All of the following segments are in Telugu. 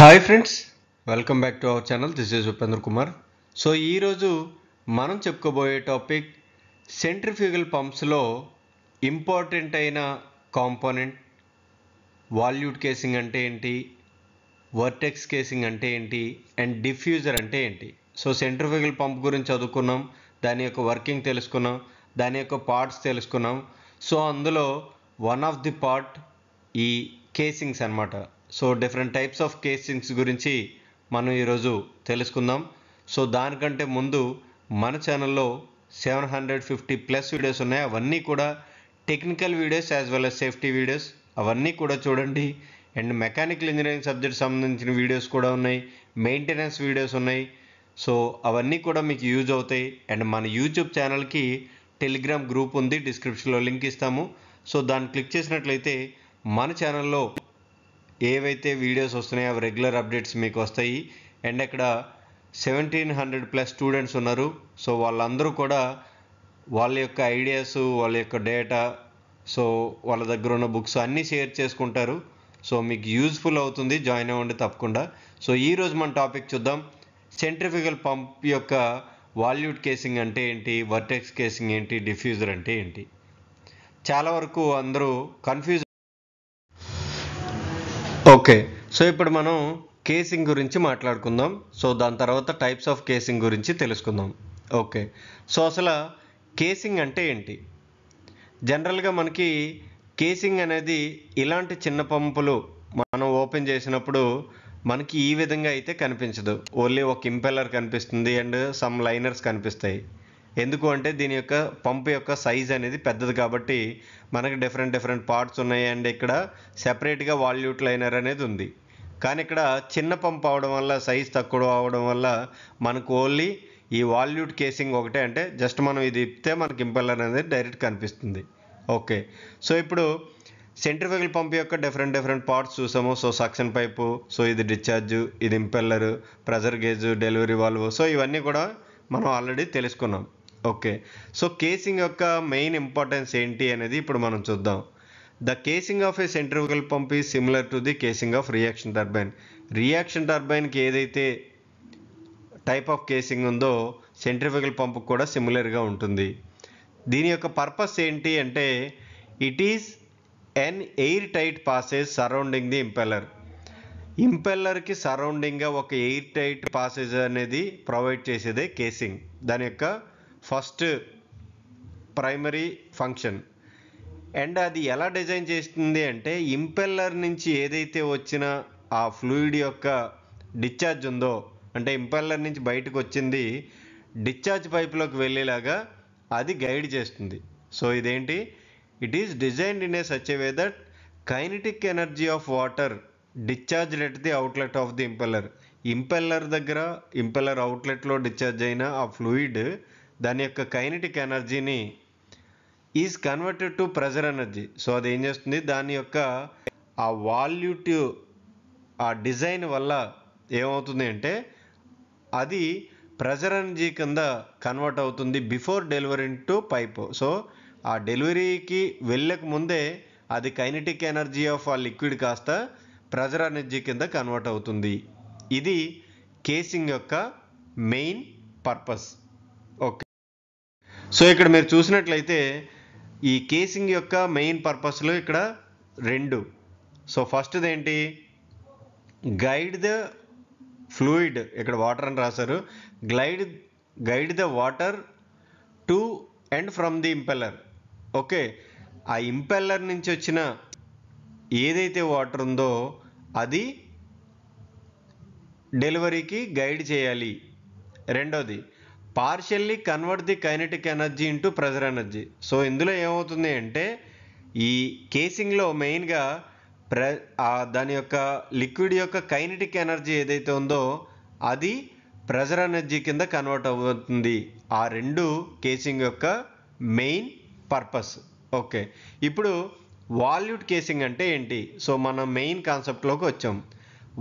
hi friends welcome back to our channel this is Upendra Kumar so ఈరోజు మనం చెప్పుకోబోయే టాపిక్ సెంట్రిఫ్యూగల్ పంప్స్లో ఇంపార్టెంట్ అయిన కాంపోనెంట్ వాల్యూడ్ కేసింగ్ అంటే ఏంటి వర్టెక్స్ కేసింగ్ అంటే ఏంటి అండ్ డిఫ్యూజర్ అంటే ఏంటి సో సెంట్రిఫ్యూగల్ పంప్ గురించి చదువుకున్నాం దాని యొక్క వర్కింగ్ తెలుసుకున్నాం దాని యొక్క పార్ట్స్ తెలుసుకున్నాం సో అందులో వన్ ఆఫ్ ది పార్ట్ ఈ కేసింగ్స్ అనమాట so different types of casings గురించి మనం ఈరోజు తెలుసుకుందాం సో దానికంటే ముందు మన ఛానల్లో seven hundred fifty plus videos ఉన్నాయి అవన్నీ కూడా technical videos as well as safety videos అవన్నీ కూడా చూడండి అండ్ మెకానికల్ ఇంజనీరింగ్ సబ్జెక్ట్ సంబంధించిన వీడియోస్ కూడా ఉన్నాయి మెయింటెనెన్స్ వీడియోస్ ఉన్నాయి సో అవన్నీ కూడా మీకు యూజ్ అవుతాయి అండ్ మన యూట్యూబ్ ఛానల్కి టెలిగ్రామ్ గ్రూప్ ఉంది డిస్క్రిప్షన్లో లింక్ ఇస్తాము సో దాన్ని క్లిక్ చేసినట్లయితే మన ఛానల్లో ఏవైతే వీడియోస్ వస్తున్నాయో అవి రెగ్యులర్ అప్డేట్స్ మీకు వస్తాయి అండ్ ఇక్కడ సెవెంటీన్ హండ్రెడ్ ప్లస్ స్టూడెంట్స్ ఉన్నారు సో వాళ్ళందరూ కూడా వాళ్ళ యొక్క ఐడియాస్ వాళ్ళ యొక్క డేటా సో వాళ్ళ దగ్గర ఉన్న బుక్స్ అన్నీ షేర్ చేసుకుంటారు సో మీకు యూజ్ఫుల్ అవుతుంది జాయిన్ అవ్వండి తప్పకుండా సో ఈరోజు మన టాపిక్ చూద్దాం సెంట్రిఫికల్ పంప్ యొక్క వాల్యూట్ కేసింగ్ అంటే ఏంటి వర్టెక్స్ కేసింగ్ ఏంటి డిఫ్యూజర్ అంటే ఏంటి చాలా వరకు అందరూ కన్ఫ్యూజ్ ఓకే సో ఇప్పుడు మనం కేసింగ్ గురించి మాట్లాడుకుందాం సో దాని తర్వాత టైప్స్ ఆఫ్ కేసింగ్ గురించి తెలుసుకుందాం ఓకే సో అసలు కేసింగ్ అంటే ఏంటి జనరల్గా మనకి కేసింగ్ అనేది ఇలాంటి చిన్న పంపులు మనం ఓపెన్ చేసినప్పుడు మనకి ఈ విధంగా అయితే కనిపించదు ఓన్లీ ఒక ఇంపెల్లర్ కనిపిస్తుంది అండ్ సమ్ లైనర్స్ కనిపిస్తాయి ఎందుకు అంటే దీని యొక్క పంప్ యొక్క సైజ్ అనేది పెద్దది కాబట్టి మనకు డిఫరెంట్ డిఫరెంట్ పార్ట్స్ ఉన్నాయి అండ్ ఇక్కడ సెపరేట్గా వాల్యూట్ లైనర్ అనేది ఉంది కానీ ఇక్కడ చిన్న పంప్ అవడం వల్ల సైజ్ తక్కువ అవడం వల్ల మనకు ఓన్లీ ఈ వాల్యూట్ కేసింగ్ ఒకటే అంటే జస్ట్ మనం ఇది ఇప్పితే మనకి ఇంపెల్లర్ అనేది డైరెక్ట్ కనిపిస్తుంది ఓకే సో ఇప్పుడు సెంట్రిఫికల్ పంప్ యొక్క డిఫరెంట్ డిఫరెంట్ పార్ట్స్ చూసాము సో సక్షన్ పైపు సో ఇది డిశ్చార్జు ఇది impeller pressure gauge delivery valve so ఇవన్నీ కూడా మనం ఆల్రెడీ తెలుసుకున్నాం ఓకే సో కేసింగ్ యొక్క మెయిన్ ఇంపార్టెన్స్ ఏంటి అనేది ఇప్పుడు మనం చూద్దాం the casing of a centrifugal pump is similar to the casing of reaction turbine reaction టర్బైన్కి ఏదైతే టైప్ ఆఫ్ కేసింగ్ ఉందో సెంట్రిఫ్యూగల్ పంప్ కూడా సిమిలర్గా ఉంటుంది దీని యొక్క పర్పస్ ఏంటి అంటే it is an air tight passage surrounding the impeller ఇంపెల్లర్కి సరౌండింగ్గా ఒక ఎయిర్ టైట్ పాసేజ్ అనేది ప్రొవైడ్ చేసేదే కేసింగ్ దాని యొక్క ఫస్ట్ ప్రైమరీ ఫంక్షన్ అండ్ అది ఎలా డిజైన్ చేస్తుంది అంటే ఇంపెల్లర్ నుంచి ఏదైతే వచ్చిన ఆ ఫ్లూయిడ్ యొక్క డిశ్చార్జ్ ఉందో అంటే ఇంపెల్లర్ నుంచి బయటకు వచ్చింది డిశ్చార్జ్ పైప్లోకి వెళ్ళేలాగా అది గైడ్ చేస్తుంది సో ఇదేంటి it is designed in a such way that kinetic energy of water discharge at the outlet of the impeller impeller దగ్గర ఇంపెల్లర్ అవుట్లెట్లో డిశ్చార్జ్ అయిన ఆ ఫ్లూయిడ్ దాని యొక్క కైనటిక్ ఎనర్జీని is converted to pressure energy so అది ఏం చేస్తుంది దాని యొక్క ఆ వాల్యూట్ ఆ డిజైన్ వల్ల ఏమవుతుంది అంటే అది ప్రెజర్ ఎనర్జీ కింద కన్వర్ట్ అవుతుంది before delivery to pipe so ఆ డెలివరీకి వెళ్ళక ముందే అది కైనటిక్ ఎనర్జీ ఆఫ్ ఆ లిక్విడ్ కాస్త ప్రెజర్ ఎనర్జీ కింద కన్వర్ట్ అవుతుంది ఇది కేసింగ్ యొక్క మెయిన్ పర్పస్ ఓకే సో ఇక్కడ మీరు చూసినట్లయితే ఈ కేసింగ్ యొక్క మెయిన్ పర్పస్లు ఇక్కడ రెండు సో ఫస్ట్ది ఏంటి గైడ్ ద ఫ్లూయిడ్ ఇక్కడ వాటర్ అని రాశారు glide guide the water to and from the impeller okay ఆ ఇంపెల్లర్ నుంచి వచ్చిన ఏదైతే వాటర్ ఉందో అది డెలివరీకి గైడ్ చేయాలి రెండోది partially convert the kinetic energy into pressure energy so ఇందులో ఏమవుతుంది అంటే ఈ కేసింగ్లో మెయిన్గా ప్ర దాని యొక్క లిక్విడ్ యొక్క కైనటిక్ ఎనర్జీ ఏదైతే ఉందో అది ప్రెజర్ ఎనర్జీ కింద కన్వర్ట్ అవుతుంది ఆ రెండు కేసింగ్ యొక్క మెయిన్ పర్పస్ ఓకే ఇప్పుడు వాల్యూట్ కేసింగ్ అంటే ఏంటి సో మనం మెయిన్ కాన్సెప్ట్లోకి వచ్చాం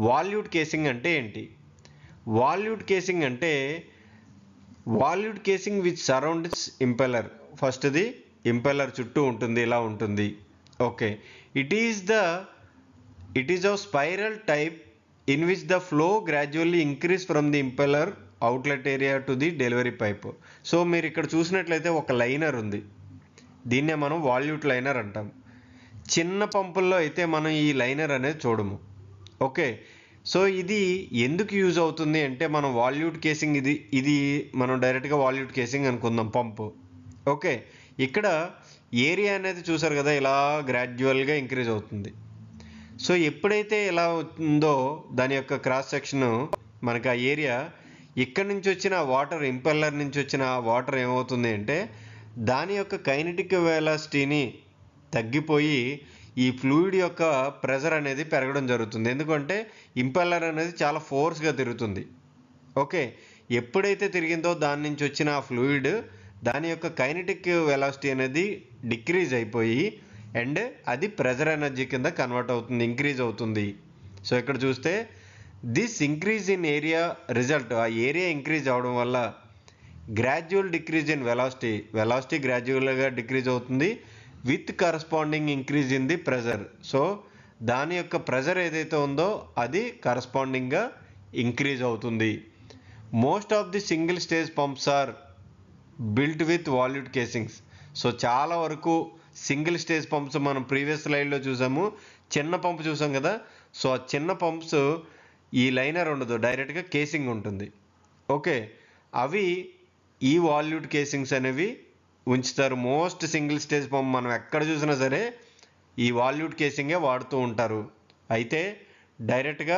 వాల్యూట్ కేసింగ్ అంటే ఏంటి వాల్యూట్ కేసింగ్ అంటే volute casing which surroundings impeller ఫస్ట్ది ఇంపెలర్ చుట్టూ ఉంటుంది ఇలా ఉంటుంది okay it is the it is a spiral type in which the flow gradually increase from the impeller outlet area to the delivery pipe so మీరు ఇక్కడ చూసినట్లయితే ఒక లైనర్ ఉంది దీన్నే మనం వాల్యూట్ లైనర్ అంటాం చిన్న పంపుల్లో అయితే మనం ఈ లైనర్ అనేది చూడము ఓకే సో ఇది ఎందుకు యూజ్ అవుతుంది అంటే మనం వాల్యూట్ కేసింగ్ ఇది ఇది మనం డైరెక్ట్గా వాల్యూట్ కేసింగ్ అనుకుందాం పంపు ఓకే ఇక్కడ ఏరియా అనేది చూసారు కదా ఇలా గ్రాడ్యువల్గా ఇంక్రీజ్ అవుతుంది సో ఎప్పుడైతే ఎలా ఉందో దాని యొక్క క్రాస్ సెక్షన్ మనకి ఆ ఏరియా ఇక్కడి నుంచి వచ్చిన వాటర్ ఇంపెల్లర్ నుంచి వచ్చిన వాటర్ ఏమవుతుంది అంటే దాని యొక్క కైనటిక్ వెలాసిటీని తగ్గిపోయి ఈ ఫ్లూయిడ్ యొక్క ప్రెజర్ అనేది పెరగడం జరుగుతుంది ఎందుకంటే ఇంపెల్లర్ అనేది చాలా ఫోర్స్గా తిరుగుతుంది ఓకే ఎప్పుడైతే తిరిగిందో దాని నుంచి వచ్చిన ఆ ఫ్లూయిడ్ దాని యొక్క కైనటిక్ వెలాసిటీ అనేది డిక్రీజ్ అయిపోయి అండ్ అది ప్రెజర్ ఎనర్జీ కింద కన్వర్ట్ అవుతుంది ఇంక్రీజ్ అవుతుంది సో ఇక్కడ చూస్తే this increase in area result ఆ ఏరియా ఇంక్రీజ్ అవడం వల్ల gradual decrease in velocity velocity గ్రాడ్యువల్గా డిక్రీజ్ అవుతుంది with corresponding increase in the pressure so దాని యొక్క ప్రెజర్ ఏదైతే ఉందో అది కరస్పాండింగ్గా ఇంక్రీజ్ అవుతుంది most of the single stage pumps are built with volute casings so చాలా వరకు సింగిల్ స్టేజ్ పంప్స్ మనం ప్రీవియస్ లైన్లో చూసాము చిన్న పంప్ చూసాం కదా సో ఆ చిన్న పంప్స్ ఈ లైనర్ ఉండదు డైరెక్ట్గా కేసింగ్ ఉంటుంది ఓకే అవి ఈ వాల్యూడ్ కేసింగ్స్ అనేవి ఉంచుతారు మోస్ట్ సింగిల్ స్టేజ్ పంప్ మనం ఎక్కడ చూసినా సరే ఈ వాల్యూడ్ కేసింగే వాడుతూ ఉంటారు అయితే డైరెక్ట్గా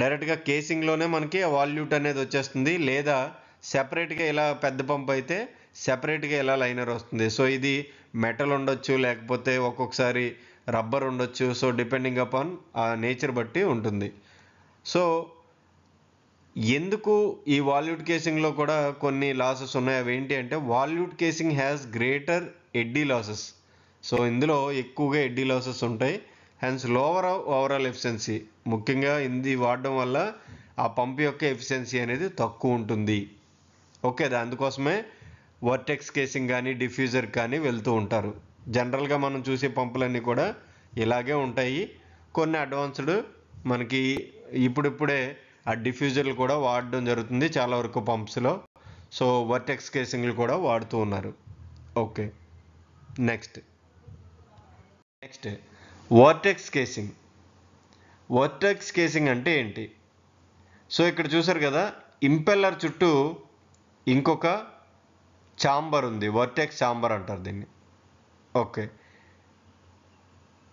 డైరెక్ట్గా కేసింగ్లోనే మనకి వాల్యూట్ అనేది వచ్చేస్తుంది లేదా సెపరేట్గా ఇలా పెద్ద పంప్ అయితే సెపరేట్గా ఇలా లైనర్ వస్తుంది సో ఇది మెటల్ ఉండొచ్చు లేకపోతే ఒక్కొక్కసారి రబ్బర్ ఉండొచ్చు సో డిపెండింగ్ అపాన్ ఆ నేచర్ బట్టి ఉంటుంది సో ఎందుకు ఈ వాల్యూట్ కేసింగ్లో కూడా కొన్ని లాసెస్ ఉన్నాయి అవి ఏంటి అంటే volute casing has greater eddy losses so ఇందులో ఎక్కువగా ఎడ్డీ లాసెస్ ఉంటాయి హెన్స్ లోవర్ ఓవరాల్ ఎఫిషియన్సీ ముఖ్యంగా ఇది వాడడం వల్ల ఆ పంప్ యొక్క ఎఫిషియన్సీ అనేది తక్కువ ఉంటుంది ఓకే అందుకోసమే వర్టెక్స్ కేసింగ్ కానీ డిఫ్యూజర్ కానీ వెళ్తూ ఉంటారు జనరల్గా మనం చూసే పంపులన్నీ కూడా ఇలాగే ఉంటాయి కొన్ని అడ్వాన్స్డ్ మనకి ఇప్పుడిప్పుడే ఆ డిఫ్యూజర్లు కూడా వాడడం జరుగుతుంది చాలా వరకు పంప్స్లో సో వర్టెక్స్ కేసింగ్లు కూడా వాడుతూ ఉన్నారు okay next next vortex casing vortex casing అంటే ఏంటి సో ఇక్కడ చూసారు కదా ఇంపెల్లర్ చుట్టూ ఇంకొక ఛాంబర్ ఉంది వర్టెక్స్ ఛాంబర్ అంటారు దీన్ని okay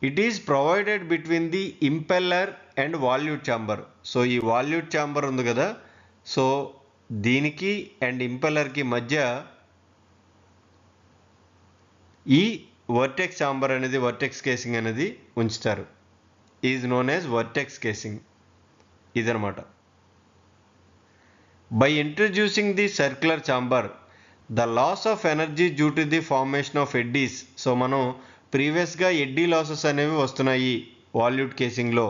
it is provided between the impeller and volute chamber so ఈ వాల్యూట్ ఛాంబర్ ఉంది కదా సో దీనికి అండ్ ఇంపెల్లర్కి మధ్య ఈ వర్టెక్స్ ఛాంబర్ అనేది వర్టెక్స్ కేసింగ్ అనేది ఉంచుతారు is known as vortex casing ఇదనమాట by introducing the circular chamber the loss of energy due to the formation of eddies so మనం ప్రీవియస్గా ఎడ్డీ లాసెస్ అనేవి వస్తున్నాయి వాల్యూట్ కేసింగ్లో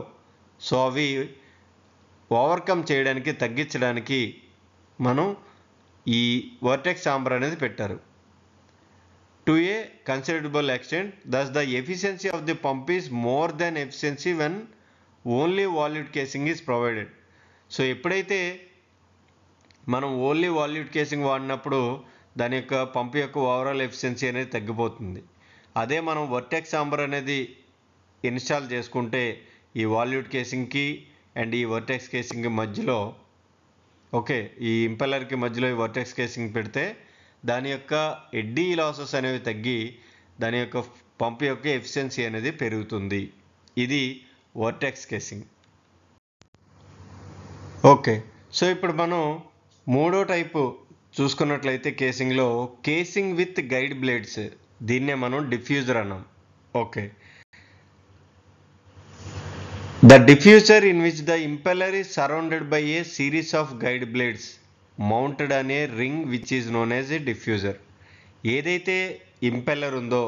సో అవి ఓవర్కమ్ చేయడానికి తగ్గించడానికి మనం ఈ వర్టెక్స్ ఛాంబర్ అనేది పెట్టారు to a considerable extent thus the efficiency of the pump is more than efficiency when only volute casing is provided so ఎప్పుడైతే మనం ఓన్లీ వాల్యూట్ కేసింగ్ వాడినప్పుడు దాని యొక్క పంప్ యొక్క ఓవరాల్ ఎఫిషియన్సీ అనేది తగ్గిపోతుంది అదే మనం వర్టెక్స్ అంబర్ అనేది ఇన్స్టాల్ చేసుకుంటే ఈ వాల్యూట్ కేసింగ్కి అండ్ ఈ వర్టెక్స్ కేసింగ్ మధ్యలో ఓకే ఈ ఇంపెల్లర్కి మధ్యలో ఈ వర్టెక్స్ కేసింగ్ పెడితే దాని యొక్క ఎడ్డీ లాసెస్ అనేవి తగ్గి దాని యొక్క పంప్ యొక్క ఎఫిషియన్సీ అనేది పెరుగుతుంది ఇది వర్టెక్స్ కేసింగ్ ఓకే సో ఇప్పుడు మనం మూడో టైపు చూసుకున్నట్లయితే కేసింగ్లో కేసింగ్ విత్ గైడ్ బ్లేడ్స్ దీన్నే మనం డిఫ్యూజర్ అన్నాం okay the diffuser in which the impeller is surrounded by a series of guide blades mounted on a ring which is known as a diffuser ఏదైతే ఇంపెల్లర్ ఉందో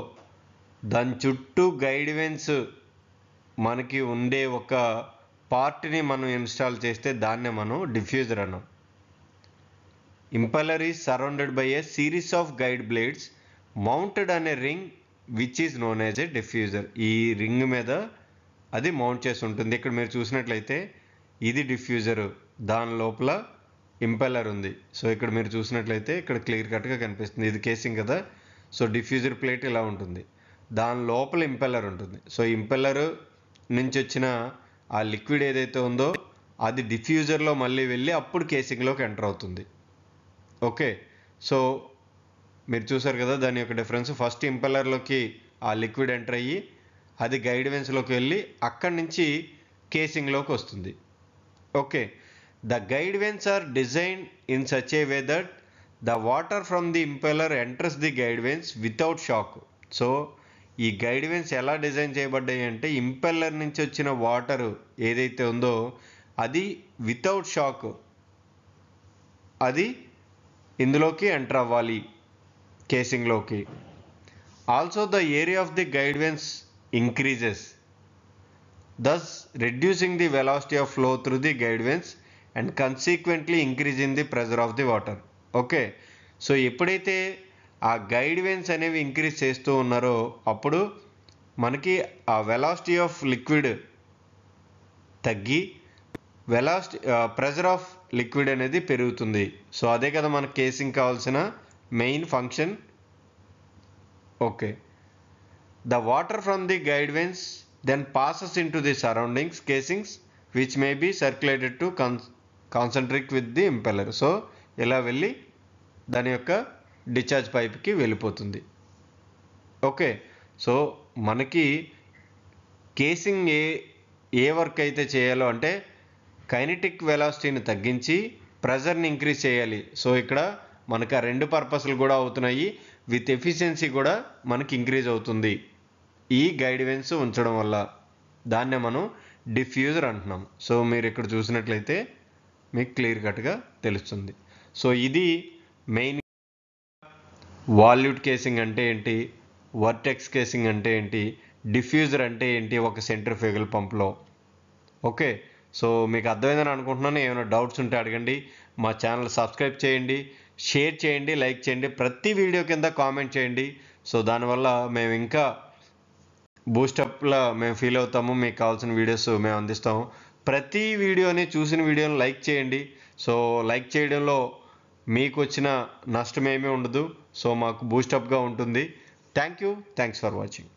దాని చుట్టూ గైడ్ వెన్స్ మనకి ఉండే ఒక పార్ట్ని మనం ఇన్స్టాల్ చేస్తే దాన్నే మనం డిఫ్యూజర్ అన్నాం impeller is surrounded by a series of guide blades mounted on a ring which is known as a diffuser ఈ రింగ్ మీద అది మౌంట్ చేసి ఉంటుంది ఇక్కడ మీరు చూసినట్లయితే ఇది డిఫ్యూజర్ దాని లోపల ఇంపెల్లర్ ఉంది సో ఇక్కడ మీరు చూసినట్లయితే ఇక్కడ క్లియర్ కట్గా కనిపిస్తుంది ఇది కేసింగ్ కదా సో డిఫ్యూజర్ ప్లేట్ ఇలా ఉంటుంది దాని లోపల ఇంపెల్లర్ ఉంటుంది సో ఇంపెల్లర్ నుంచి వచ్చిన ఆ లిక్విడ్ ఏదైతే ఉందో అది డిఫ్యూజర్లో మళ్ళీ వెళ్ళి అప్పుడు కేసింగ్లోకి ఎంటర్ అవుతుంది ఓకే సో మీరు చూసారు కదా దాని యొక్క డిఫరెన్స్ ఫస్ట్ ఇంపెల్లర్లోకి ఆ లిక్విడ్ ఎంటర్ అయ్యి అది గైడ్ వెన్స్లోకి వెళ్ళి అక్కడి నుంచి కేసింగ్లోకి వస్తుంది okay the guide vanes are design in such a way that the water from the impeller enters the guide vanes without shock so ఈ గైడ్ వెన్స్ ఎలా డిజైన్ చేయబడ్డాయి అంటే ఇంపెల్లర్ నుంచి వచ్చిన వాటర్ ఏదైతే ఉందో అది వితౌట్ షాక్ అది ఇందులోకి ఎంటర్ అవ్వాలి కేసింగ్లోకి also the area of the guide vanes increases thus reducing the velocity of flow through the guide vanes and consequently increasing the pressure of the water okay so ఎప్పుడైతే ఆ గైడ్ వెన్స్ అనేవి ఇంక్రీజ్ చేస్తూ ఉన్నారో అప్పుడు మనకి ఆ వెలాసిటీ ఆఫ్ లిక్విడ్ తగ్గి వెలాసిటీ ప్రెజర్ ఆఫ్ లిక్విడ్ అనేది పెరుగుతుంది సో అదే కదా మనకు కేసింగ్ కావాల్సిన main function okay the water from the guide vanes then passes in to the surroundings casings which may be circulated to concentric with the impeller so ఇలా వెళ్ళి దాని యొక్క డిశ్చార్జ్ పైప్కి వెళ్ళిపోతుంది ఓకే సో మనకి కేసింగ్ ఏ ఏ వర్క్ అయితే చేయాలో అంటే కైనెటిక్ వెలాసిటీని తగ్గించి ప్రెజర్ని ఇంక్రీజ్ చేయాలి సో ఇక్కడ మనకు ఆ రెండు పర్పస్లు కూడా అవుతున్నాయి విత్ ఎఫిషియన్సీ కూడా మనకి ఇంక్రీజ్ అవుతుంది ఈ గైడెన్స్ ఉంచడం వల్ల దాన్నే మనం డిఫ్యూజర్ అంటున్నాం సో మీరు ఇక్కడ చూసినట్లయితే మీకు క్లియర్ కట్గా తెలుస్తుంది సో ఇది మెయిన్ వాల్యూట్ కేసింగ్ అంటే ఏంటి వర్టెక్స్ కేసింగ్ అంటే ఏంటి డిఫ్యూజర్ అంటే ఏంటి ఒక సెంటర్ సెంట్రిఫ్యూగల్ పంప్లో ఓకే సో మీకు అర్థమైందని అనుకుంటున్నాను ఏమైనా డౌట్స్ ఉంటే అడగండి మా ఛానల్ సబ్స్క్రైబ్ చేయండి షేర్ చేయండి లైక్ చేయండి ప్రతి వీడియో కింద కామెంట్ చేయండి సో దానివల్ల మేము ఇంకా బూస్టప్లో మేము ఫీల్ అవుతాము మీకు కావాల్సిన వీడియోస్ మేము అందిస్తాము ప్రతి వీడియోని చూసిన వీడియోని లైక్ చేయండి సో లైక్ చేయడంలో మీకు వచ్చిన నష్టం ఏమీ ఉండదు సో మాకు బూస్టప్గా ఉంటుంది thank you thanks for watching